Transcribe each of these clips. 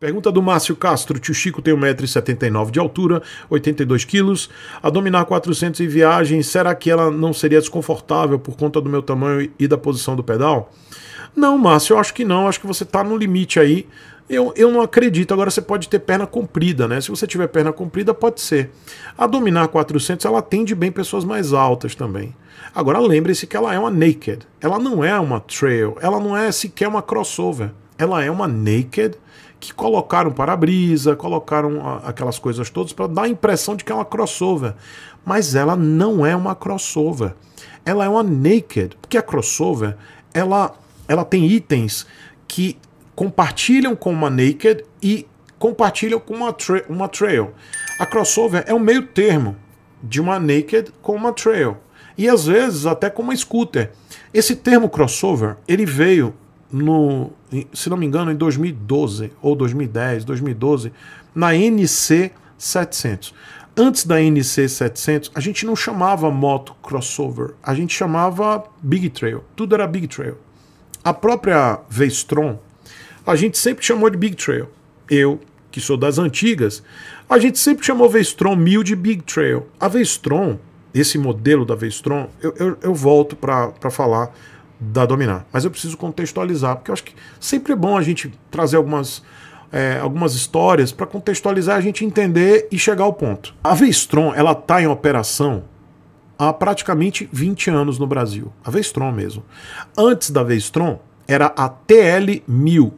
Pergunta do Márcio Castro. Tio Chico tem 1,79m de altura, 82kg. A dominar 400 em viagem, será que ela não seria desconfortável por conta do meu tamanho e da posição do pedal? Não, Márcio, eu acho que não. Acho que você está no limite aí. Eu, eu não acredito. Agora você pode ter perna comprida, né? Se você tiver perna comprida, pode ser. A dominar 400, ela atende bem pessoas mais altas também. Agora lembre-se que ela é uma naked. Ela não é uma trail. Ela não é sequer uma crossover ela é uma naked que colocaram para-brisa, colocaram aquelas coisas todas para dar a impressão de que é uma crossover. Mas ela não é uma crossover. Ela é uma naked, porque a crossover ela, ela tem itens que compartilham com uma naked e compartilham com uma, tra uma trail. A crossover é o meio termo de uma naked com uma trail. E às vezes até com uma scooter. Esse termo crossover, ele veio no, se não me engano, em 2012 ou 2010, 2012, na NC 700. Antes da NC 700, a gente não chamava moto crossover, a gente chamava Big Trail. Tudo era Big Trail. A própria Vestron, a gente sempre chamou de Big Trail. Eu, que sou das antigas, a gente sempre chamou Vestron 1000 de Big Trail. A Vestron, esse modelo da Vestron, eu, eu, eu volto para falar da Dominar. Mas eu preciso contextualizar, porque eu acho que sempre é bom a gente trazer algumas, é, algumas histórias para contextualizar, a gente entender e chegar ao ponto. A Vestron, ela está em operação há praticamente 20 anos no Brasil. A Vestron mesmo. Antes da Vestron, era a TL1000,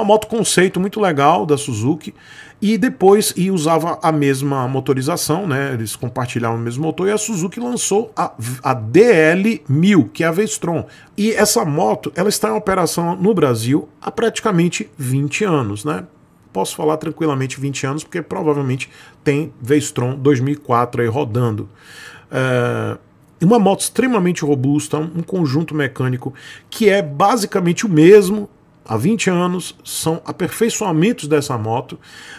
uma moto conceito muito legal da Suzuki. E depois e usava a mesma motorização, né? Eles compartilhavam o mesmo motor e a Suzuki lançou a, a DL1000, que é a Vestron. E essa moto, ela está em operação no Brasil há praticamente 20 anos, né? Posso falar tranquilamente 20 anos, porque provavelmente tem Vestron 2004 aí rodando. É uma moto extremamente robusta, um conjunto mecânico que é basicamente o mesmo há 20 anos, são aperfeiçoamentos dessa moto,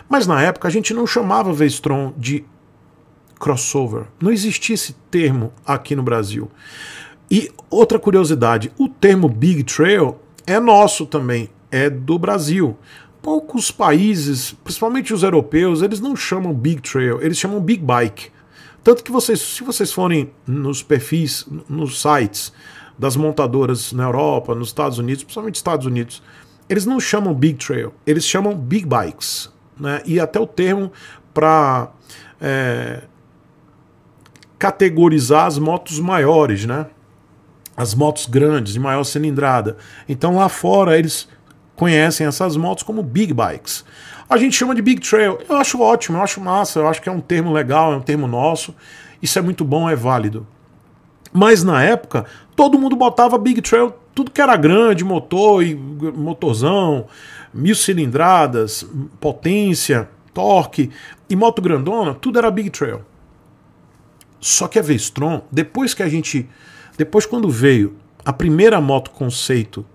mas na época a gente não chamava Vestron de crossover. Não existia esse termo aqui no Brasil. E outra curiosidade, o termo Big Trail é nosso também, é do Brasil. Poucos países, principalmente os europeus, eles não chamam Big Trail, eles chamam Big Bike. Tanto que vocês, se vocês forem nos perfis, nos sites das montadoras na Europa, nos Estados Unidos, principalmente Estados Unidos, eles não chamam Big Trail, eles chamam Big Bikes. Né? E até o termo para é, categorizar as motos maiores, né? as motos grandes, de maior cilindrada. Então lá fora eles conhecem essas motos como Big Bikes. A gente chama de Big Trail. Eu acho ótimo, eu acho massa, eu acho que é um termo legal, é um termo nosso. Isso é muito bom, é válido. Mas na época, todo mundo botava Big Trail, tudo que era grande, motor e motorzão, mil cilindradas, potência, torque e moto grandona, tudo era Big Trail. Só que a Vestron, depois que a gente. Depois, quando veio a primeira moto conceito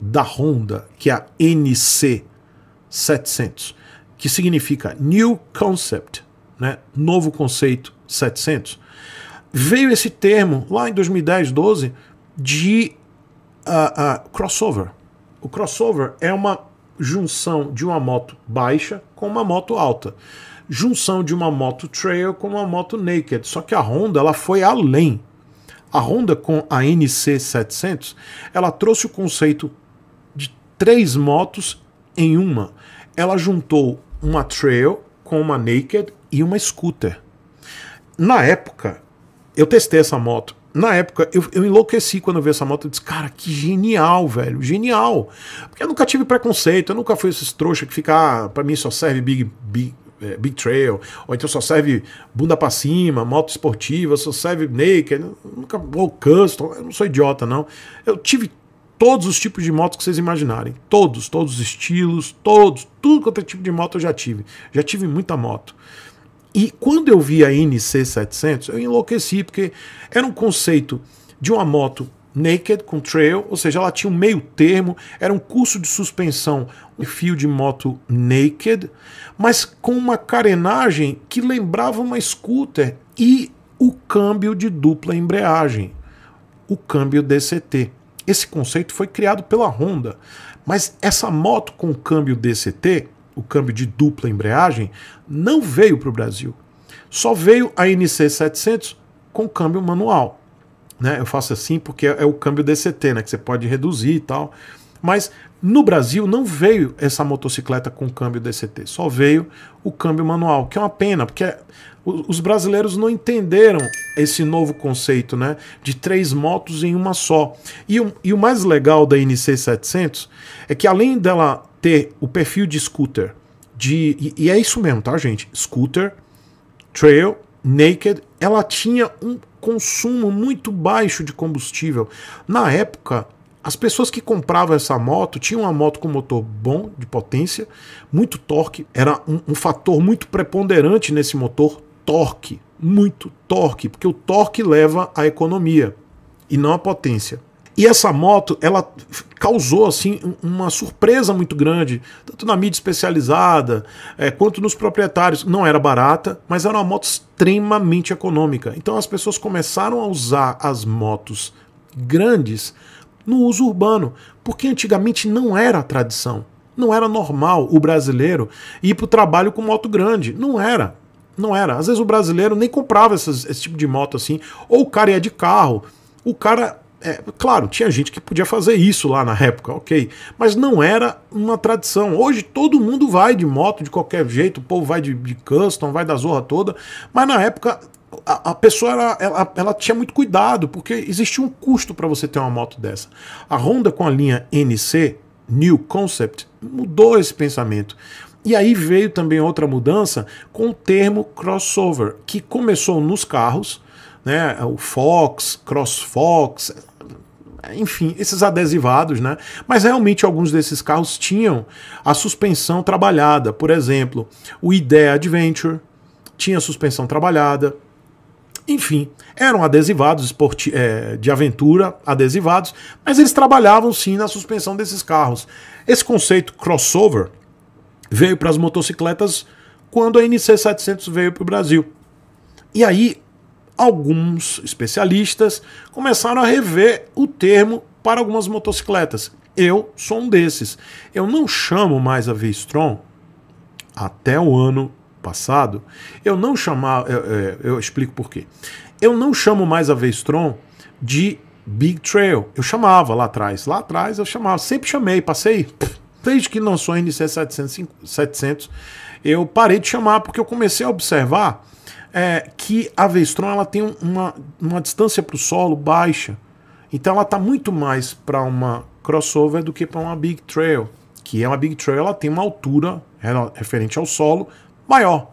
da Honda, que é a NC700, que significa New Concept, né? novo conceito 700, veio esse termo lá em 2010, 12 de uh, uh, crossover. O crossover é uma junção de uma moto baixa com uma moto alta. Junção de uma moto trail com uma moto naked. Só que a Honda ela foi além. A Honda com a NC700, ela trouxe o conceito de três motos em uma. Ela juntou uma trail com uma naked e uma scooter. Na época, eu testei essa moto. Na época, eu, eu enlouqueci quando eu vi essa moto. Eu disse, cara, que genial, velho, genial. Porque eu nunca tive preconceito, eu nunca fui esses trouxa que fica, ah, pra mim só serve Big, big é, Big Trail, ou então só serve bunda para cima, moto esportiva, só serve naked, nunca vou custom, eu não sou idiota não. Eu tive todos os tipos de motos que vocês imaginarem, todos, todos os estilos, todos, tudo quanto é tipo de moto eu já tive. Já tive muita moto. E quando eu vi a NC700, eu enlouqueci, porque era um conceito de uma moto naked com trail, ou seja, ela tinha um meio termo, era um curso de suspensão, um fio de moto naked, mas com uma carenagem que lembrava uma scooter e o câmbio de dupla embreagem, o câmbio DCT. Esse conceito foi criado pela Honda, mas essa moto com câmbio DCT o câmbio de dupla embreagem, não veio para o Brasil. Só veio a NC700 com câmbio manual. Né? Eu faço assim porque é o câmbio DCT, né? que você pode reduzir e tal. Mas no Brasil não veio essa motocicleta com câmbio DCT, só veio o câmbio manual, que é uma pena, porque os brasileiros não entenderam esse novo conceito né, de três motos em uma só. E o, e o mais legal da NC700 é que além dela ter o perfil de scooter. De, e, e é isso mesmo, tá, gente? Scooter, trail, naked, ela tinha um consumo muito baixo de combustível. Na época, as pessoas que compravam essa moto tinham uma moto com motor bom de potência, muito torque, era um, um, fator muito preponderante nesse motor torque, muito torque, porque o torque leva à economia e não à potência. E essa moto, ela causou assim uma surpresa muito grande, tanto na mídia especializada é, quanto nos proprietários. Não era barata, mas era uma moto extremamente econômica. Então as pessoas começaram a usar as motos grandes no uso urbano, porque antigamente não era tradição, não era normal o brasileiro ir para o trabalho com moto grande, não era. Não era. Às vezes o brasileiro nem comprava essas, esse tipo de moto assim. Ou o cara ia de carro. O cara é, claro, tinha gente que podia fazer isso lá na época, ok, mas não era uma tradição. Hoje todo mundo vai de moto de qualquer jeito, o povo vai de, de custom, vai da zorra toda, mas na época a, a pessoa era, ela, ela, tinha muito cuidado, porque existia um custo para você ter uma moto dessa. A Honda com a linha NC, New Concept, mudou esse pensamento. E aí veio também outra mudança com o termo crossover, que começou nos carros. Né, o Fox, Cross Fox, enfim, esses adesivados, né? Mas realmente alguns desses carros tinham a suspensão trabalhada. Por exemplo, o Idea Adventure tinha suspensão trabalhada. Enfim, eram adesivados é, de aventura, adesivados, mas eles trabalhavam sim na suspensão desses carros. Esse conceito crossover veio para as motocicletas quando a NC700 veio para o Brasil. E aí alguns especialistas começaram a rever o termo para algumas motocicletas. Eu sou um desses. Eu não chamo mais a V-Strom até o ano passado. Eu não chamava. Eu, é, eu, é, eu, explico por quê. Eu não chamo mais a V-Strom de Big Trail. Eu chamava lá atrás. Lá atrás eu chamava. Sempre chamei. Passei. Desde que lançou a NC 700, 700 eu parei de chamar porque eu comecei a observar é que a Vestron ela tem uma, uma distância para o solo baixa. Então ela está muito mais para uma crossover do que para uma Big Trail, que é uma Big Trail, ela tem uma altura referente ao solo maior.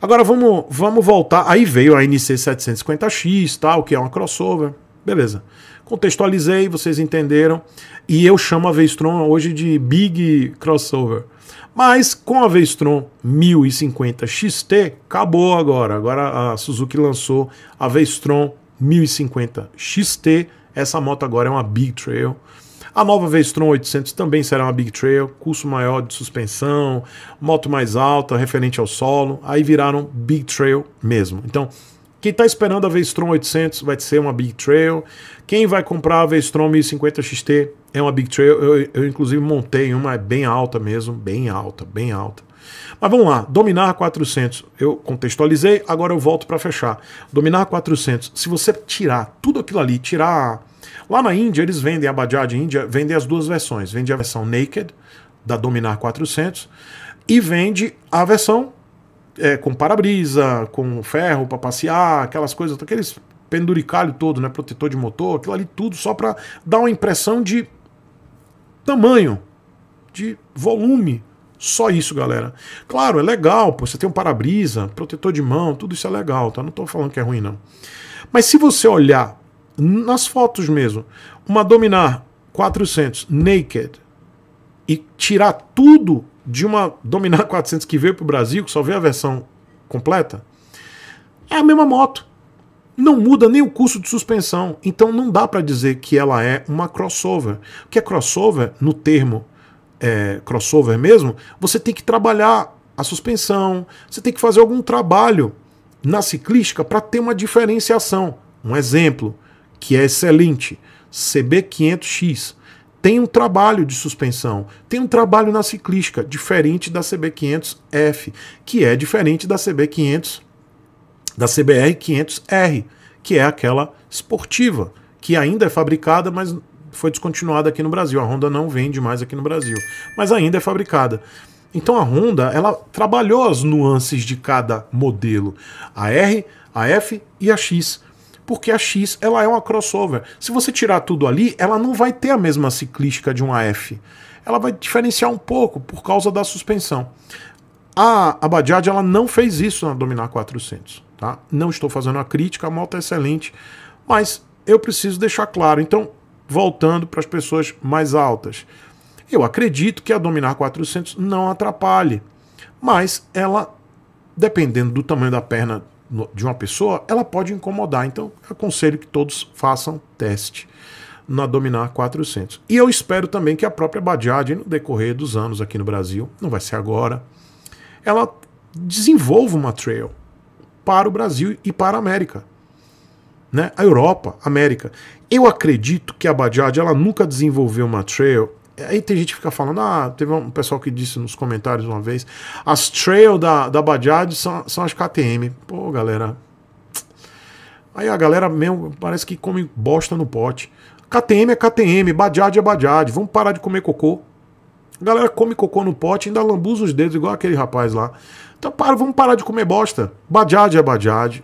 Agora vamos, vamos voltar. Aí veio a NC750X, tal, que é uma crossover. Beleza. Contextualizei, vocês entenderam. E eu chamo a Vestron hoje de Big Crossover. Mas com a Vestron 1050 XT, acabou agora. Agora a Suzuki lançou a Vestron 1050 XT. Essa moto agora é uma Big Trail. A nova Vestron 800 também será uma Big Trail, curso maior de suspensão, moto mais alta, referente ao solo. Aí viraram Big Trail mesmo. Então, quem está esperando a Vestron 800 vai ser uma Big Trail. Quem vai comprar a Vestron 1050 XT é uma Big Trail, eu, eu inclusive montei uma é bem alta mesmo, bem alta, bem alta. Mas vamos lá, dominar 400. Eu contextualizei, agora eu volto para fechar. Dominar 400. Se você tirar tudo aquilo ali, tirar lá na Índia eles vendem a Bajaj Índia, vendem as duas versões, vende a versão naked da Dominar 400 e vende a versão é, com para-brisa, com ferro para passear, aquelas coisas, aqueles penduricalho todo, né, protetor de motor, aquilo ali tudo só para dar uma impressão de tamanho, de volume. Só isso, galera. Claro, é legal, pô, você tem um para-brisa, protetor de mão, tudo isso é legal, tá? Não estou falando que é ruim, não. Mas se você olhar nas fotos mesmo, uma Dominar 400 naked e tirar tudo de uma Dominar 400 que veio para o Brasil, que só veio a versão completa, é a mesma moto não muda nem o curso de suspensão. Então não dá para dizer que ela é uma crossover. Porque é crossover, no termo é, crossover mesmo, você tem que trabalhar a suspensão, você tem que fazer algum trabalho na ciclística para ter uma diferenciação. Um exemplo que é excelente, CB500X. Tem um trabalho de suspensão, tem um trabalho na ciclística, diferente da CB500F, que é diferente da CB500 da CBR 500R, que é aquela esportiva, que ainda é fabricada, mas foi descontinuada aqui no Brasil. A Honda não vende mais aqui no Brasil, mas ainda é fabricada. Então a Honda, ela trabalhou as nuances de cada modelo, a R, a F e a X, porque a X ela é uma crossover. Se você tirar tudo ali, ela não vai ter a mesma ciclística de uma F. Ela vai diferenciar um pouco por causa da suspensão. A, a Bajaj ela não fez isso na Dominar 400. Tá? Não estou fazendo uma crítica, a moto é excelente, mas eu preciso deixar claro. Então, voltando para as pessoas mais altas. Eu acredito que a Dominar 400 não atrapalhe, mas ela, dependendo do tamanho da perna de uma pessoa, ela pode incomodar. Então, aconselho que todos façam teste na Dominar 400. E eu espero também que a própria Bajaj, no decorrer dos anos aqui no Brasil, não vai ser agora, ela desenvolva uma trail para o Brasil e para a América. Né? A Europa, América. Eu acredito que a Bajaj ela nunca desenvolveu uma trail. Aí tem gente que fica falando, ah, teve um pessoal que disse nos comentários uma vez, as trail da, da Bajaj são, são as KTM. Pô, galera. Aí a galera mesmo parece que come bosta no pote. KTM é KTM, Bajaj é Bajaj, vamos parar de comer cocô. A galera come cocô no pote e ainda lambuza os dedos, igual aquele rapaz lá. Então para, vamos parar de comer bosta. Bajaj é Bajaj.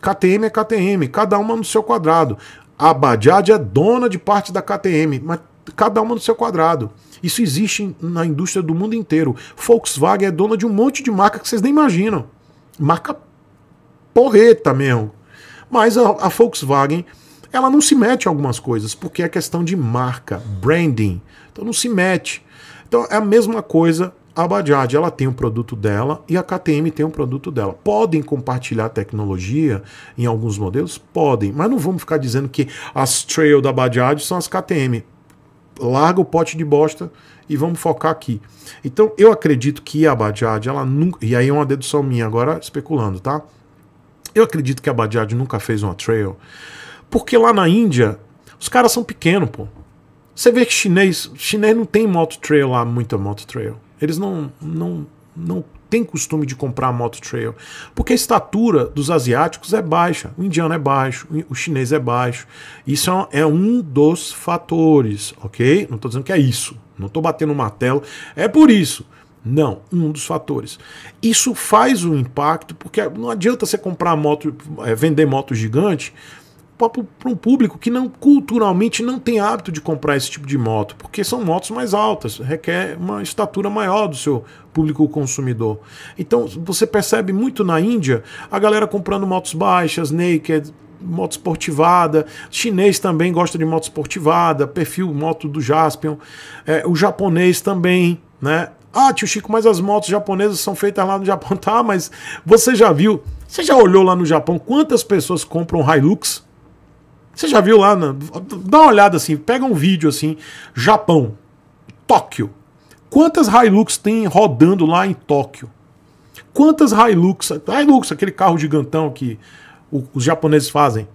KTM é KTM. Cada uma no seu quadrado. A Bajaj é dona de parte da KTM, mas cada uma no seu quadrado. Isso existe na indústria do mundo inteiro. Volkswagen é dona de um monte de marca que vocês nem imaginam. Marca porreta mesmo. Mas a, a Volkswagen ela não se mete em algumas coisas, porque é questão de marca, branding. Então não se mete. Então é a mesma coisa a Bajaj ela tem um produto dela e a KTM tem um produto dela. Podem compartilhar tecnologia em alguns modelos? Podem, mas não vamos ficar dizendo que as trail da Bajaj são as KTM. Larga o pote de bosta e vamos focar aqui. Então eu acredito que a Bajaj ela nunca, e aí é uma dedução minha agora especulando, tá? Eu acredito que a Bajaj nunca fez uma trail, porque lá na Índia os caras são pequenos, pô. Você vê que chinês, chinês não tem moto trail lá, muita moto trail. Eles não, não, não têm costume de comprar moto trail, porque a estatura dos asiáticos é baixa, o indiano é baixo, o chinês é baixo. Isso é um é dos fatores, ok? Não estou dizendo que é isso, não estou batendo o martelo, é por isso. Não, um dos fatores. Isso faz o impacto, porque não adianta você comprar moto, é, vender moto gigante para um público que não culturalmente não tem hábito de comprar esse tipo de moto, porque são motos mais altas, requer uma estatura maior do seu público consumidor. Então você percebe muito na Índia a galera comprando motos baixas, naked, moto esportivada, chinês também gosta de moto esportivada, perfil moto do Jaspion, é, o japonês também, né? Ah, tio Chico, mas as motos japonesas são feitas lá no Japão. Tá, mas você já viu, você já olhou lá no Japão quantas pessoas compram Hilux? Você já viu lá? Na... Dá uma olhada assim, pega um vídeo assim, Japão, Tóquio. Quantas Hilux tem rodando lá em Tóquio? Quantas Hilux? Hilux, aquele carro gigantão que os japoneses fazem.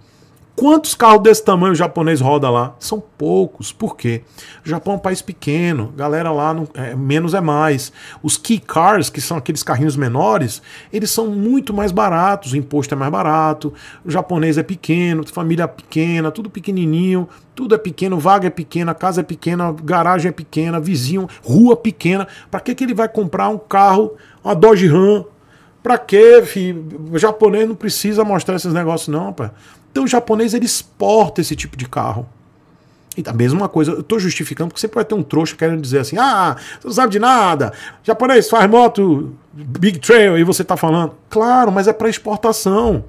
Quantos carros desse tamanho japonês roda lá? São poucos. Por quê? O Japão é um país pequeno, galera lá não, é, menos é mais. Os key cars, que são aqueles carrinhos menores, eles são muito mais baratos, o imposto é mais barato, o japonês é pequeno, família pequena, tudo pequenininho, tudo é pequeno, vaga é pequena, casa é pequena, garagem é pequena, vizinho, rua pequena. Para que, que ele vai comprar um carro, uma Dodge Ram Pra que, O japonês não precisa mostrar esses negócios, não, pá. Então o japonês ele exporta esse tipo de carro. E a mesma coisa, eu estou justificando porque sempre vai ter um trouxa querendo dizer assim: ah, você não sabe de nada, japonês faz moto Big Trail e você está falando. Claro, mas é para exportação.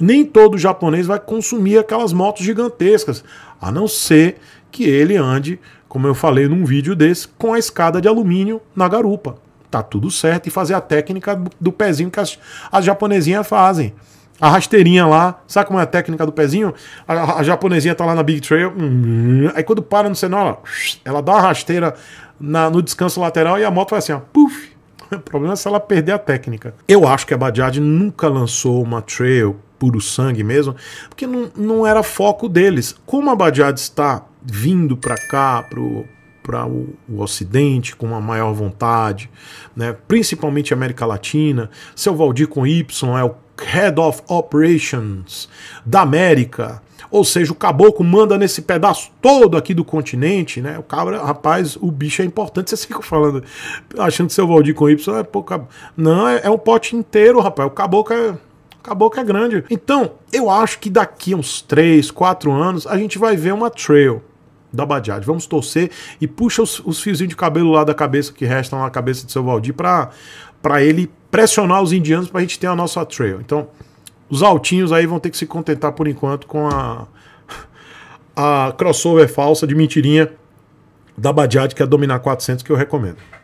Nem todo japonês vai consumir aquelas motos gigantescas, a não ser que ele ande, como eu falei num vídeo desse, com a escada de alumínio na garupa tá tudo certo e fazer a técnica do pezinho que as, as japonesinhas fazem. A rasteirinha lá, sabe como é a técnica do pezinho? A, a japonesinha tá lá na Big Trail, hum, hum, hum. aí quando para no sei ela, ela dá uma rasteira na, no descanso lateral e a moto vai assim, ó, puff. O problema é se ela perder a técnica. Eu acho que a Bajaj nunca lançou uma trail puro sangue mesmo, porque não, não era foco deles. Como a Bajaj está vindo para cá, pro, para o, o, Ocidente com uma maior vontade, né? principalmente América Latina. Seu Valdir com Y é o Head of Operations da América. Ou seja, o caboclo manda nesse pedaço todo aqui do continente, né? O cabra, rapaz, o bicho é importante. Vocês ficam falando, achando que seu Valdir com Y é pouca. Não, é, é um pote inteiro, rapaz. O caboclo é. O caboclo é grande. Então, eu acho que daqui uns 3, 4 anos, a gente vai ver uma trail da Badiad. Vamos torcer e puxa os, os fiozinhos de cabelo lá da cabeça que restam na cabeça do seu Valdir para ele pressionar os indianos para a gente ter a nossa trail. Então, os altinhos aí vão ter que se contentar por enquanto com a, a crossover falsa de mentirinha da Badiad, que é dominar 400, que eu recomendo.